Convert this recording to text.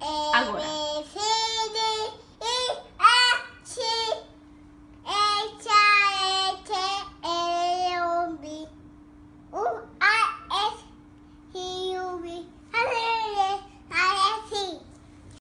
Agora. Uh!